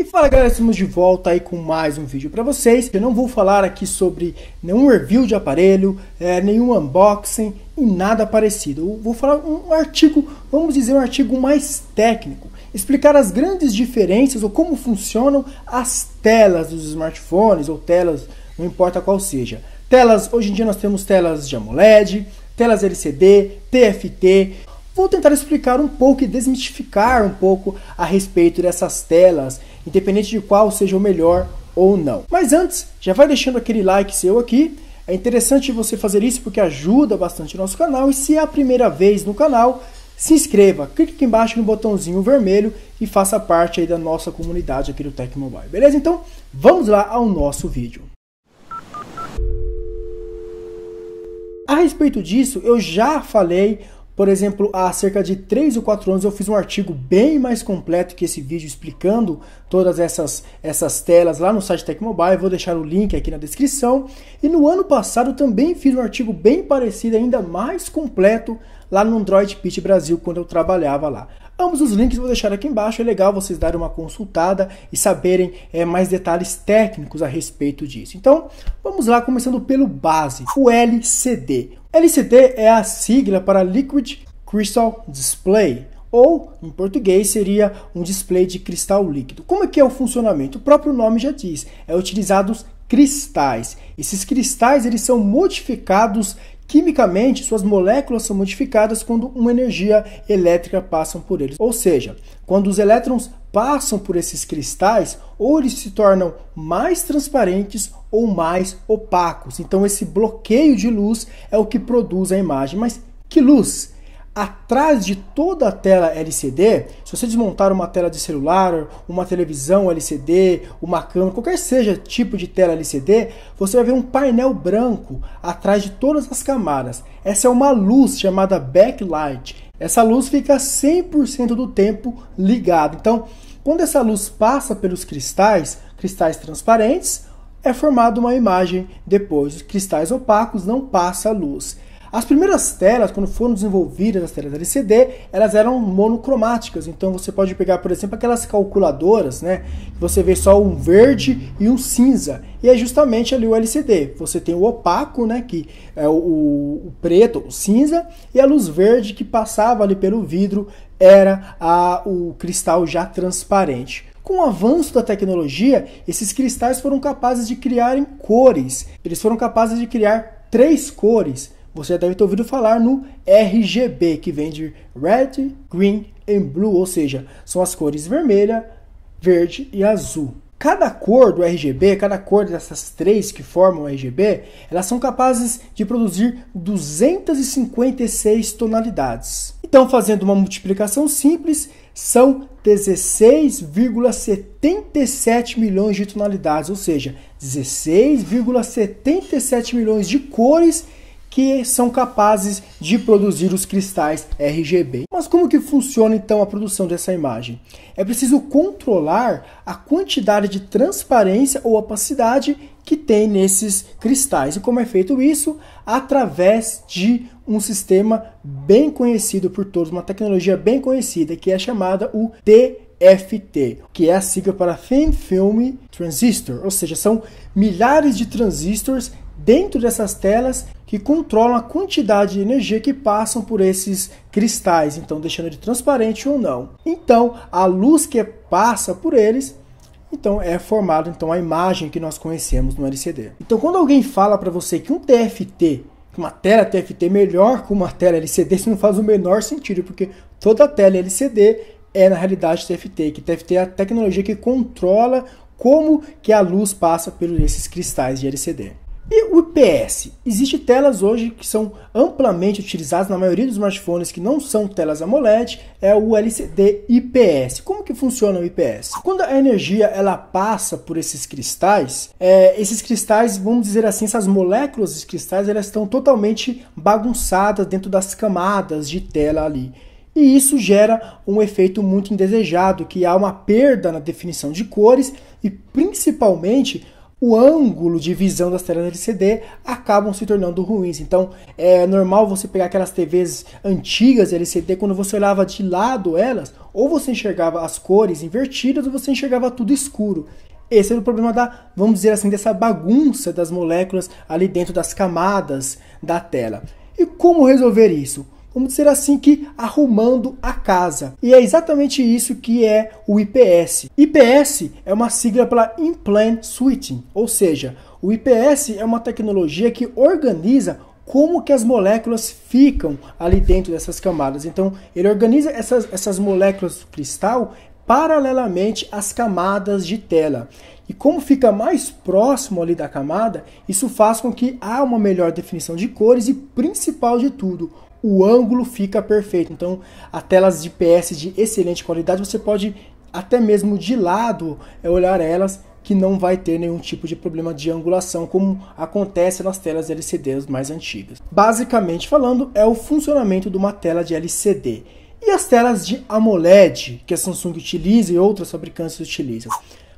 E fala galera, estamos de volta aí com mais um vídeo para vocês. Eu não vou falar aqui sobre nenhum review de aparelho, é, nenhum unboxing e nada parecido. Eu vou falar um artigo, vamos dizer um artigo mais técnico, explicar as grandes diferenças ou como funcionam as telas dos smartphones ou telas, não importa qual seja. Telas, hoje em dia nós temos telas de AMOLED, telas LCD, TFT. Vou tentar explicar um pouco e desmistificar um pouco a respeito dessas telas, independente de qual seja o melhor ou não. Mas antes, já vai deixando aquele like seu aqui. É interessante você fazer isso porque ajuda bastante o nosso canal. E se é a primeira vez no canal, se inscreva, clique aqui embaixo no botãozinho vermelho e faça parte aí da nossa comunidade aqui do Tecmobile. Beleza? Então, vamos lá ao nosso vídeo. A respeito disso, eu já falei por exemplo, há cerca de 3 ou 4 anos eu fiz um artigo bem mais completo que esse vídeo explicando todas essas, essas telas lá no site Tecmobile, vou deixar o link aqui na descrição. E no ano passado também fiz um artigo bem parecido, ainda mais completo, lá no Android Pit Brasil, quando eu trabalhava lá. Ambos os links vou deixar aqui embaixo, é legal vocês darem uma consultada e saberem é, mais detalhes técnicos a respeito disso. Então, vamos lá, começando pelo base, o LCD. LCD é a sigla para Liquid Crystal Display, ou em português seria um display de cristal líquido. Como é que é o funcionamento? O próprio nome já diz, é utilizados cristais. Esses cristais eles são modificados quimicamente, suas moléculas são modificadas quando uma energia elétrica passa por eles. Ou seja, quando os elétrons passam por esses cristais, ou eles se tornam mais transparentes ou mais opacos. Então, esse bloqueio de luz é o que produz a imagem. Mas que luz? Atrás de toda a tela LCD, se você desmontar uma tela de celular, uma televisão LCD, uma câmera, qualquer seja tipo de tela LCD, você vai ver um painel branco atrás de todas as camadas. Essa é uma luz chamada backlight essa luz fica 100% do tempo ligada. Então, quando essa luz passa pelos cristais, cristais transparentes, é formada uma imagem. Depois, os cristais opacos não passa a luz. As primeiras telas, quando foram desenvolvidas as telas LCD, elas eram monocromáticas. Então você pode pegar, por exemplo, aquelas calculadoras, né? Você vê só um verde e um cinza. E é justamente ali o LCD. Você tem o opaco, né? Que é o, o preto, o cinza, e a luz verde que passava ali pelo vidro era a, o cristal já transparente. Com o avanço da tecnologia, esses cristais foram capazes de criar cores. Eles foram capazes de criar três cores você deve ter ouvido falar no RGB, que vem de Red, Green and Blue, ou seja, são as cores vermelha, verde e azul. Cada cor do RGB, cada cor dessas três que formam o RGB, elas são capazes de produzir 256 tonalidades. Então, fazendo uma multiplicação simples, são 16,77 milhões de tonalidades, ou seja, 16,77 milhões de cores que são capazes de produzir os cristais RGB. Mas como que funciona então a produção dessa imagem? É preciso controlar a quantidade de transparência ou opacidade que tem nesses cristais. E como é feito isso? Através de um sistema bem conhecido por todos, uma tecnologia bem conhecida que é chamada o TFT, que é a sigla para Thin Film Transistor, ou seja, são milhares de transistores dentro dessas telas que controlam a quantidade de energia que passam por esses cristais, então deixando ele transparente ou não. Então, a luz que passa por eles então é formada então a imagem que nós conhecemos no LCD. Então quando alguém fala para você que um TFT, que uma tela TFT é melhor que uma tela LCD, isso não faz o menor sentido, porque toda tela LCD é na realidade TFT, que TFT é a tecnologia que controla como que a luz passa pelos esses cristais de LCD. E o IPS? Existem telas hoje que são amplamente utilizadas na maioria dos smartphones que não são telas AMOLED, é o LCD IPS. Como que funciona o IPS? Quando a energia ela passa por esses cristais, é, esses cristais, vamos dizer assim, essas moléculas dos cristais, elas estão totalmente bagunçadas dentro das camadas de tela ali. E isso gera um efeito muito indesejado, que há uma perda na definição de cores e principalmente o ângulo de visão das telas LCD acabam se tornando ruins. Então é normal você pegar aquelas TVs antigas LCD, quando você olhava de lado elas, ou você enxergava as cores invertidas, ou você enxergava tudo escuro. Esse era o problema da, vamos dizer assim, dessa bagunça das moléculas ali dentro das camadas da tela. E como resolver isso? vamos dizer assim que arrumando a casa. E é exatamente isso que é o IPS. IPS é uma sigla para In-Plan Switching, ou seja, o IPS é uma tecnologia que organiza como que as moléculas ficam ali dentro dessas camadas. Então, ele organiza essas, essas moléculas do cristal paralelamente às camadas de tela. E como fica mais próximo ali da camada, isso faz com que há uma melhor definição de cores e principal de tudo, o ângulo fica perfeito. Então, a telas de PS de excelente qualidade, você pode até mesmo de lado é, olhar elas que não vai ter nenhum tipo de problema de angulação, como acontece nas telas LCDs mais antigas. Basicamente falando, é o funcionamento de uma tela de LCD. E as telas de AMOLED que a Samsung utiliza e outras fabricantes utilizam?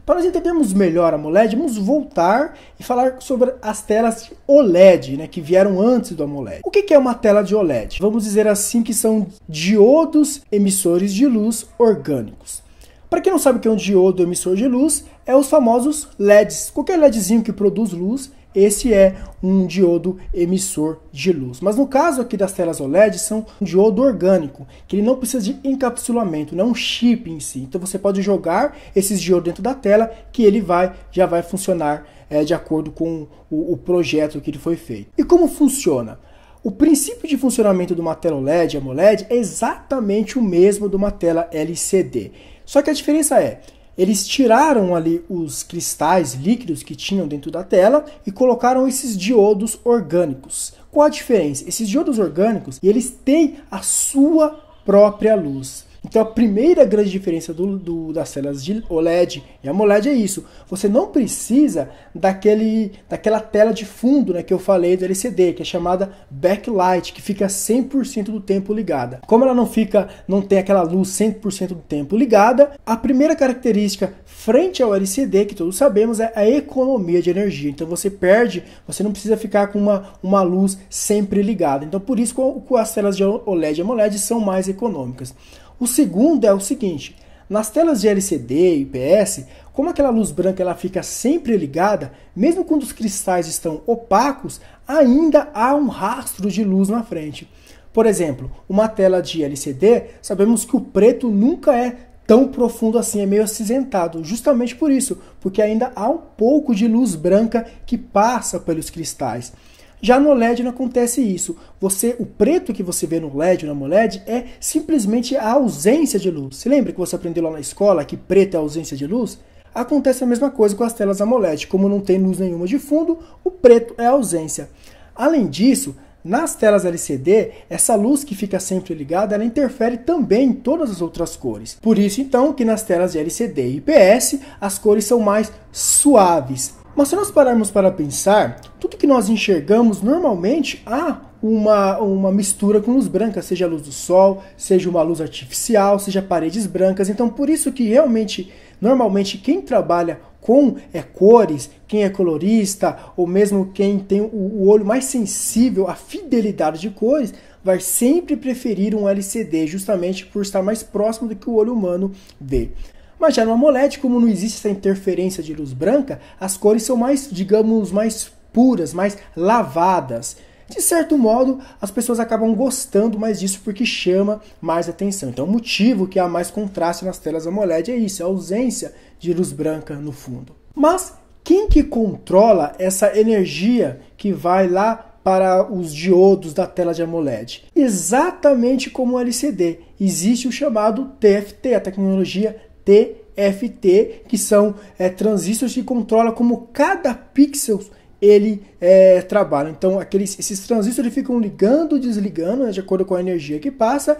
Para nós entendermos melhor a AMOLED, vamos voltar e falar sobre as telas de OLED, né, que vieram antes do AMOLED. O que é uma tela de OLED? Vamos dizer assim que são diodos emissores de luz orgânicos. Para quem não sabe o que é um diodo emissor de luz, é os famosos LEDs. Qualquer LEDzinho que produz luz, esse é um diodo emissor de luz. Mas no caso aqui das telas OLED, são um diodo orgânico, que ele não precisa de encapsulamento, não é um chip em si. Então você pode jogar esses diodos dentro da tela que ele vai já vai funcionar é, de acordo com o, o projeto que ele foi feito. E como funciona? O princípio de funcionamento de uma tela OLED AMOLED é exatamente o mesmo de uma tela LCD. Só que a diferença é, eles tiraram ali os cristais líquidos que tinham dentro da tela e colocaram esses diodos orgânicos. Qual a diferença? Esses diodos orgânicos, eles têm a sua própria luz. Então a primeira grande diferença do, do, das telas de OLED e AMOLED é isso. Você não precisa daquele, daquela tela de fundo né, que eu falei do LCD, que é chamada backlight, que fica 100% do tempo ligada. Como ela não fica, não tem aquela luz 100% do tempo ligada, a primeira característica frente ao LCD, que todos sabemos, é a economia de energia. Então você perde, você não precisa ficar com uma, uma luz sempre ligada. Então por isso que as telas de OLED e AMOLED são mais econômicas. O segundo é o seguinte: nas telas de LCD e IPS, como aquela luz branca ela fica sempre ligada, mesmo quando os cristais estão opacos, ainda há um rastro de luz na frente. Por exemplo, uma tela de LCD, sabemos que o preto nunca é tão profundo assim, é meio acinzentado, justamente por isso, porque ainda há um pouco de luz branca que passa pelos cristais. Já no LED não acontece isso. Você, o preto que você vê no LED, na MOLED, é simplesmente a ausência de luz. Se lembra que você aprendeu lá na escola que preto é ausência de luz? Acontece a mesma coisa com as telas AMOLED, como não tem luz nenhuma de fundo, o preto é a ausência. Além disso, nas telas LCD, essa luz que fica sempre ligada, ela interfere também em todas as outras cores. Por isso então que nas telas de LCD e IPS, as cores são mais suaves. Mas se nós pararmos para pensar, tudo que nós enxergamos, normalmente há uma, uma mistura com luz branca, seja a luz do sol, seja uma luz artificial, seja paredes brancas. Então, por isso que realmente, normalmente, quem trabalha com é, cores, quem é colorista, ou mesmo quem tem o, o olho mais sensível à fidelidade de cores, vai sempre preferir um LCD, justamente por estar mais próximo do que o olho humano vê. Mas já no AMOLED, como não existe essa interferência de luz branca, as cores são mais, digamos, mais puras, mais lavadas. De certo modo, as pessoas acabam gostando mais disso porque chama mais atenção. Então, o motivo que há mais contraste nas telas AMOLED é isso, é a ausência de luz branca no fundo. Mas quem que controla essa energia que vai lá para os diodos da tela de AMOLED? Exatamente como o LCD, existe o chamado TFT, a tecnologia TFT, que são é, transistores que controla como cada pixel ele é, trabalha. Então, aqueles, esses transistores ficam ligando, desligando, né, de acordo com a energia que passa,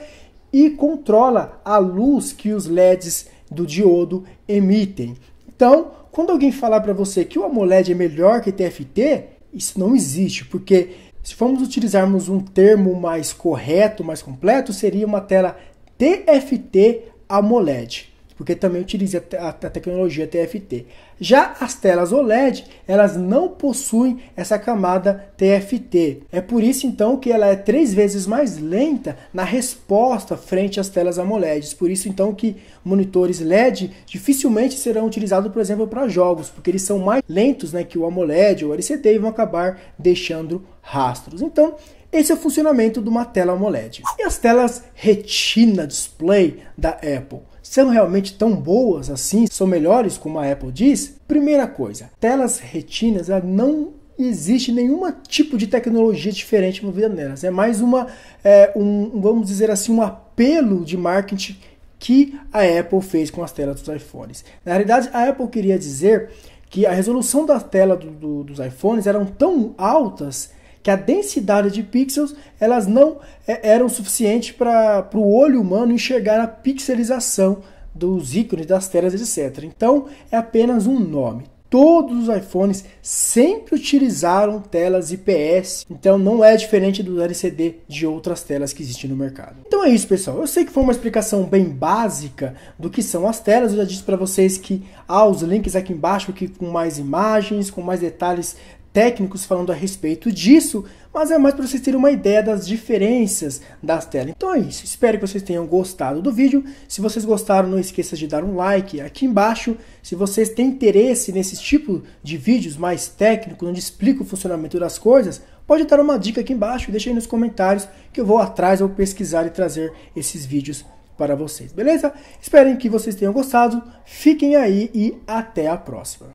e controla a luz que os LEDs do diodo emitem. Então, quando alguém falar para você que o AMOLED é melhor que TFT, isso não existe, porque se formos utilizarmos um termo mais correto, mais completo, seria uma tela TFT AMOLED porque também utiliza a, tecnologia TFT. Já as telas OLED, elas não possuem essa camada TFT. É por isso então que ela é três vezes mais lenta na resposta frente às telas AMOLEDs. Por isso então que monitores LED dificilmente serão utilizados, por exemplo, para jogos, porque eles são mais lentos né, que o AMOLED ou o LCD e vão acabar deixando rastros. Então, esse é o funcionamento de uma tela AMOLED. E as telas Retina Display da Apple? são realmente tão boas assim, são melhores como a Apple diz? Primeira coisa, telas retinas não existe nenhum tipo de tecnologia diferente movida nelas. É mais uma, é, um, vamos dizer assim, um apelo de marketing que a Apple fez com as telas dos iPhones. Na realidade, a Apple queria dizer que a resolução da tela do, do, dos iPhones eram tão altas que a densidade de pixels elas não é, eram suficientes para o olho humano enxergar a pixelização dos ícones, das telas, etc. Então é apenas um nome. Todos os iPhones sempre utilizaram telas IPS, então não é diferente do LCD de outras telas que existem no mercado. Então é isso, pessoal. Eu sei que foi uma explicação bem básica do que são as telas. Eu já disse para vocês que há os links aqui embaixo que com mais imagens, com mais detalhes técnicos falando a respeito disso, mas é mais para vocês terem uma ideia das diferenças das telas. Então é isso, espero que vocês tenham gostado do vídeo. Se vocês gostaram, não esqueça de dar um like aqui embaixo. Se vocês têm interesse nesse tipo de vídeos mais técnicos, onde explica o funcionamento das coisas, pode dar uma dica aqui embaixo, deixa aí nos comentários que eu vou atrás, eu vou pesquisar e trazer esses vídeos para vocês, beleza? Espero que vocês tenham gostado, fiquem aí e até a próxima!